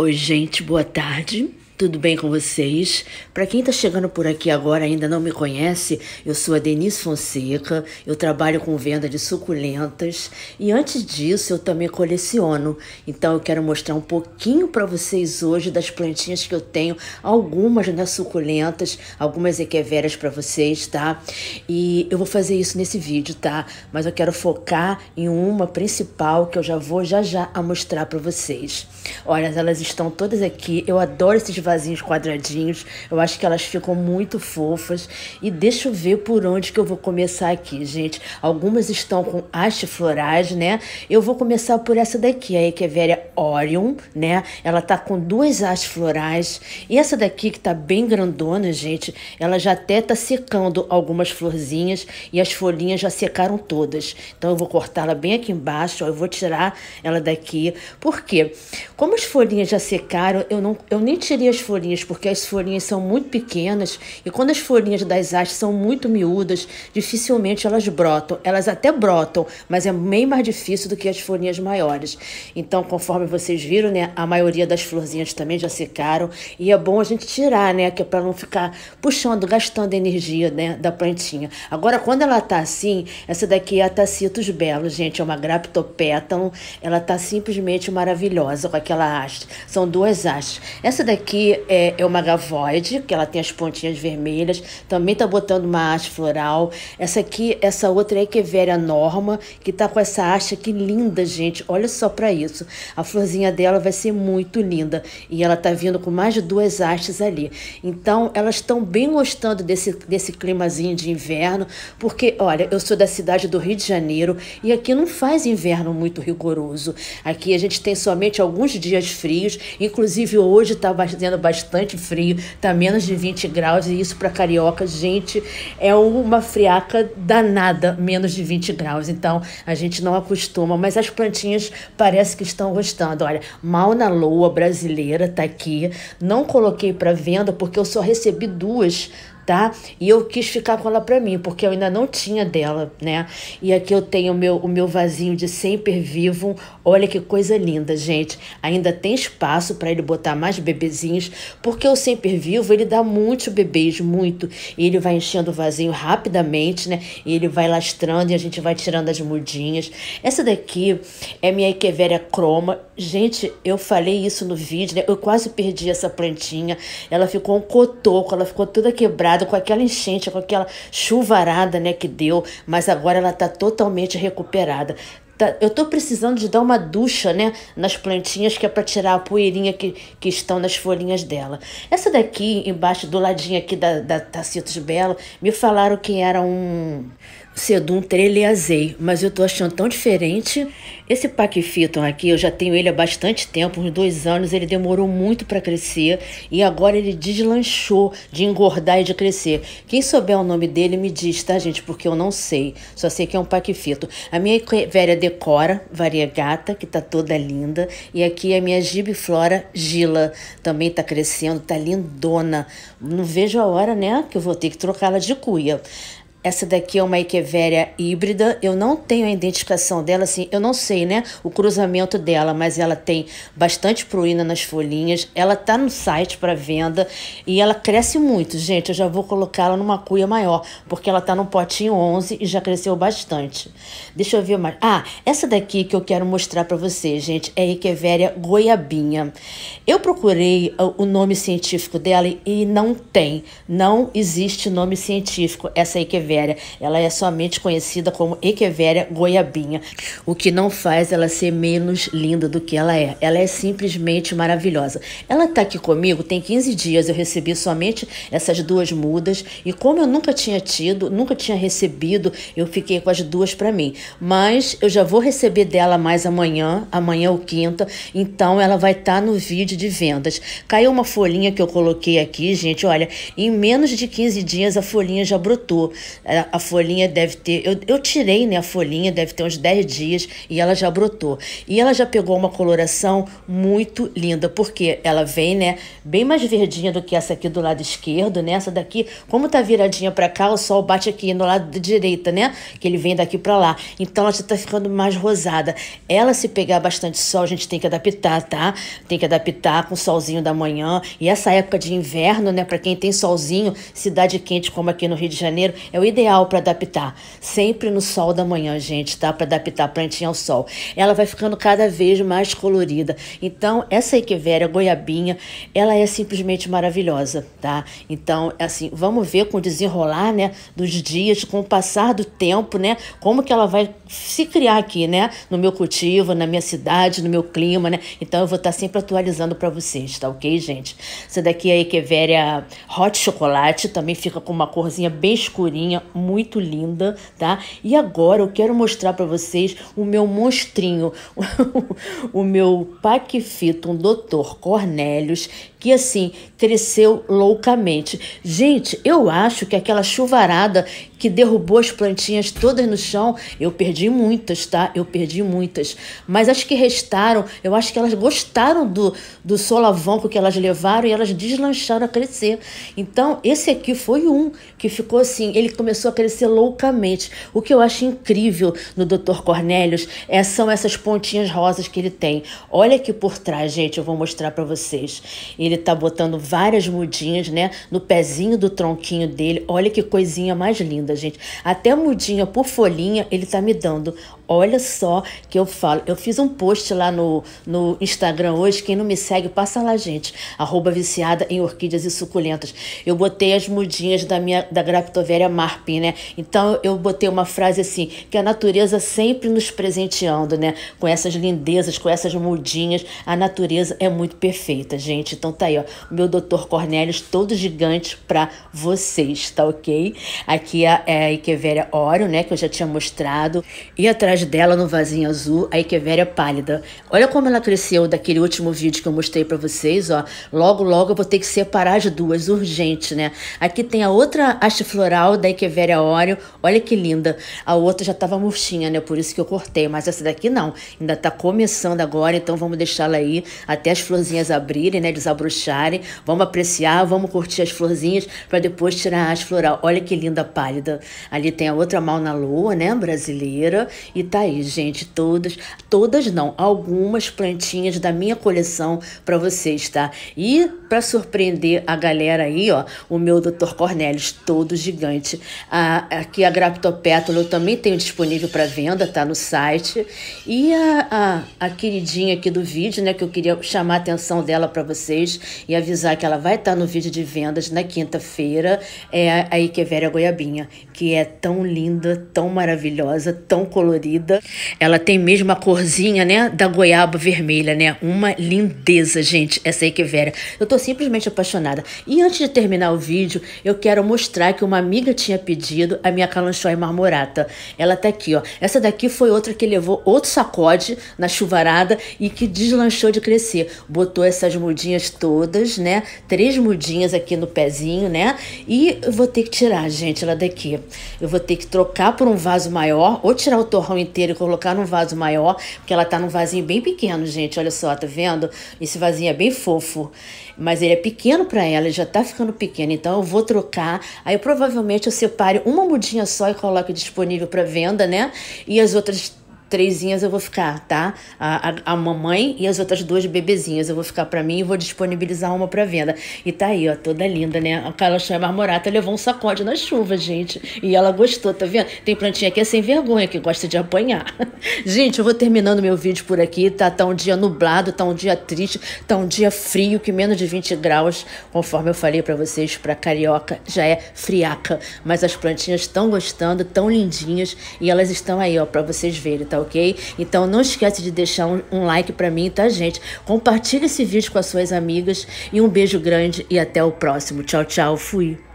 Oi, gente, boa tarde. Tudo bem com vocês? Para quem está chegando por aqui agora ainda não me conhece, eu sou a Denise Fonseca, eu trabalho com venda de suculentas e antes disso eu também coleciono. Então eu quero mostrar um pouquinho para vocês hoje das plantinhas que eu tenho, algumas né, suculentas, algumas equeveras para vocês, tá? E eu vou fazer isso nesse vídeo, tá? Mas eu quero focar em uma principal que eu já vou já já a mostrar para vocês. Olha, elas estão todas aqui. Eu adoro esses vasinhos quadradinhos. Eu acho que elas ficam muito fofas. E deixa eu ver por onde que eu vou começar aqui, gente. Algumas estão com haste florais, né? Eu vou começar por essa daqui, a Echeveria é Orion, né? Ela tá com duas hastes florais. E essa daqui que tá bem grandona, gente, ela já até tá secando algumas florzinhas e as folhinhas já secaram todas. Então eu vou cortá-la bem aqui embaixo, ó, eu vou tirar ela daqui. Por quê? Como as folhinhas já secaram, eu, não, eu nem tirei as duas folhinhas, porque as folhinhas são muito pequenas e quando as folhinhas das hastes são muito miúdas, dificilmente elas brotam. Elas até brotam, mas é bem mais difícil do que as folhinhas maiores. Então, conforme vocês viram, né, a maioria das florzinhas também já secaram e é bom a gente tirar, né, que é para não ficar puxando, gastando energia, né, da plantinha. Agora, quando ela tá assim, essa daqui é a Tacitus belo gente, é uma graptopétalo. ela tá simplesmente maravilhosa com aquela haste. São duas hastes. Essa daqui é, é uma gavoide, que ela tem as pontinhas vermelhas, também tá botando uma haste floral. Essa aqui, essa outra é Echeveria Norma, que tá com essa haste aqui linda, gente. Olha só para isso. A florzinha dela vai ser muito linda. E ela tá vindo com mais de duas hastes ali. Então, elas estão bem gostando desse, desse climazinho de inverno, porque, olha, eu sou da cidade do Rio de Janeiro e aqui não faz inverno muito rigoroso. Aqui a gente tem somente alguns dias frios, inclusive hoje estava fazendo bastante frio, tá menos de 20 graus, e isso para carioca, gente, é uma friaca danada, menos de 20 graus. Então a gente não acostuma, mas as plantinhas parece que estão gostando. Olha, mal na loa brasileira tá aqui, não coloquei para venda porque eu só recebi duas tá? E eu quis ficar com ela pra mim, porque eu ainda não tinha dela, né? E aqui eu tenho o meu, o meu vasinho de Semper Vivo. Olha que coisa linda, gente. Ainda tem espaço para ele botar mais bebezinhos, porque o Semper Vivo, ele dá muitos bebês, muito. E ele vai enchendo o vasinho rapidamente, né? E ele vai lastrando e a gente vai tirando as mudinhas. Essa daqui é minha Echeveria croma. Gente, eu falei isso no vídeo, né? Eu quase perdi essa plantinha. Ela ficou um cotoco, ela ficou toda quebrada com aquela enchente, com aquela chuvarada né, que deu, mas agora ela está totalmente recuperada. Tá, eu estou precisando de dar uma ducha, né, nas plantinhas que é para tirar a poeirinha que, que estão nas folhinhas dela. Essa daqui, embaixo do ladinho aqui da, da Tacitus Belo, me falaram que era um Sedum Treleazei, mas eu tô achando tão diferente. Esse Paquifiton aqui, eu já tenho ele há bastante tempo, uns dois anos, ele demorou muito para crescer e agora ele deslanchou de engordar e de crescer. Quem souber o nome dele me diz, tá gente? Porque eu não sei, só sei que é um pacifito. A minha velha Decora, variegata, que tá toda linda, e aqui a minha Gibiflora Gila, também tá crescendo, tá lindona. Não vejo a hora, né, que eu vou ter que trocá-la de cuia. Essa daqui é uma Echeveria híbrida. Eu não tenho a identificação dela, assim, eu não sei, né, o cruzamento dela, mas ela tem bastante pruína nas folhinhas. Ela tá no site para venda e ela cresce muito, gente. Eu já vou colocá-la numa cuia maior, porque ela tá num potinho 11 e já cresceu bastante. Deixa eu ver mais. Ah, essa daqui que eu quero mostrar para vocês, gente, é Echeveria goiabinha. Eu procurei o nome científico dela e não tem. Não existe nome científico essa Echeveria ela é somente conhecida como Echeveria goiabinha, o que não faz ela ser menos linda do que ela é. Ela é simplesmente maravilhosa. Ela está aqui comigo tem 15 dias, eu recebi somente essas duas mudas e como eu nunca tinha tido, nunca tinha recebido, eu fiquei com as duas para mim. Mas eu já vou receber dela mais amanhã, amanhã o quinta, então ela vai estar tá no vídeo de vendas. Caiu uma folhinha que eu coloquei aqui, gente, olha, em menos de 15 dias a folhinha já brotou a folhinha deve ter. Eu, eu tirei né, a folhinha, deve ter uns 10 dias e ela já brotou. E ela já pegou uma coloração muito linda, porque ela vem, né, bem mais verdinha do que essa aqui do lado esquerdo, né? Essa daqui, como tá viradinha para cá, o sol bate aqui no lado direito, né? Que ele vem daqui para lá. Então ela já tá ficando mais rosada. Ela, se pegar bastante sol, a gente tem que adaptar, tá? Tem que adaptar com o solzinho da manhã. E essa época de inverno, né, para quem tem solzinho, cidade quente como aqui no Rio de Janeiro, é o ideal ideal para adaptar. Sempre no sol da manhã, gente, tá? Para adaptar a plantinha ao sol. Ela vai ficando cada vez mais colorida. Então, essa equivéria goiabinha, ela é simplesmente maravilhosa, tá? Então, assim, vamos ver com o desenrolar, né, dos dias, com o passar do tempo, né, como que ela vai se criar aqui, né, no meu cultivo, na minha cidade, no meu clima, né? Então, eu vou estar tá sempre atualizando para vocês, tá OK, gente? Essa daqui é a equivéria hot chocolate, também fica com uma corzinha bem escurinha, muito linda, tá? E agora eu quero mostrar para vocês o meu monstrinho, o meu Paquifito, um Dr. Cornélios, que assim cresceu loucamente. Gente, eu acho que aquela chuvarada que derrubou as plantinhas todas no chão, eu perdi muitas, tá? Eu perdi muitas. Mas as que restaram, eu acho que elas gostaram do, do solavanco que elas levaram e elas deslancharam a crescer. Então, esse aqui foi um que ficou assim, ele começou a crescer loucamente. O que eu acho incrível no Dr. Cornélios é, são essas pontinhas rosas que ele tem. Olha aqui por trás, gente, eu vou mostrar para vocês. Ele ele tá botando várias mudinhas, né? No pezinho do tronquinho dele. Olha que coisinha mais linda, gente. Até mudinha por folhinha ele tá me dando. Olha só que eu falo. Eu fiz um post lá no, no Instagram hoje. Quem não me segue, passa lá, gente. Arroba viciada em orquídeas e suculentas. Eu botei as mudinhas da minha da Graptovéria marpin, né? Então eu botei uma frase assim, que a natureza sempre nos presenteando, né? Com essas lindezas, com essas mudinhas. A natureza é muito perfeita, gente. Então tá aí, ó. O meu doutor Cornélios, todo gigante pra vocês, tá ok? Aqui é a, é Oreo, né? Que eu já tinha mostrado. E atrás atrás dela, no vasinho azul, é a Echeveria pálida. Olha como ela cresceu daquele último vídeo que eu mostrei para vocês, ó. Logo, logo eu vou ter que separar as duas, urgente, né? Aqui tem a outra haste floral da Echeveria é óleo. Olha que linda. A outra já tava murchinha, né? Por isso que eu cortei, mas essa daqui não. Ainda tá começando agora, então vamos deixá-la aí até as florzinhas abrirem, né? desabrocharem Vamos apreciar, vamos curtir as florzinhas para depois tirar a haste floral. Olha que linda pálida. Ali tem a outra mal na lua, né? Brasileira. E tá aí, gente, todas, todas não, algumas plantinhas da minha coleção para vocês, tá? E para surpreender a galera aí, ó, o meu Dr. Cornelius todo gigante. a aqui a Graptopétala eu também tenho disponível para venda, tá no site. E a, a, a, queridinha aqui do vídeo, né, que eu queria chamar a atenção dela para vocês e avisar que ela vai estar tá no vídeo de vendas na quinta-feira, é a Ikeveria Goiabinha que é tão linda, tão maravilhosa, tão colorida. Ela tem mesmo a corzinha, né, da goiaba vermelha, né? Uma lindeza, gente, essa equivera. É eu tô simplesmente apaixonada. E antes de terminar o vídeo, eu quero mostrar que uma amiga tinha pedido a minha calanchoe marmorata. Ela tá aqui, ó. Essa daqui foi outra que levou outro sacode na chuvarada e que deslanchou de crescer. Botou essas mudinhas todas, né? Três mudinhas aqui no pezinho, né? E eu vou ter que tirar, gente, ela daqui eu vou ter que trocar por um vaso maior, ou tirar o torrão inteiro e colocar num vaso maior, porque ela tá num vasinho bem pequeno, gente. Olha só, tá vendo? Esse vasinho é bem fofo, mas ele é pequeno para ela, ele já tá ficando pequeno, então eu vou trocar. Aí provavelmente eu separe uma mudinha só e coloque disponível para venda, né? E as outras trezinhas eu vou ficar, tá? A, a, a, mamãe e as outras duas bebezinhas eu vou ficar para mim e vou disponibilizar uma para venda. E tá aí, ó, toda linda, né? A Carla Chama Marmorata levou um sacode na chuva, gente. E ela gostou, tá vendo? Tem plantinha que é sem vergonha, que gosta de apanhar. gente, eu vou terminando meu vídeo por aqui, tá? Tá um dia nublado, tá um dia triste, tá um dia frio, que menos de 20 graus, conforme eu falei para vocês, pra carioca já é friaca. Mas as plantinhas estão gostando, tão lindinhas, e elas estão aí, ó, pra vocês verem, tá? ok? Então não esquece de deixar um, like para mim, tá, gente? Compartilhe esse vídeo com as suas amigas e um beijo grande e até o próximo. Tchau, tchau. Fui.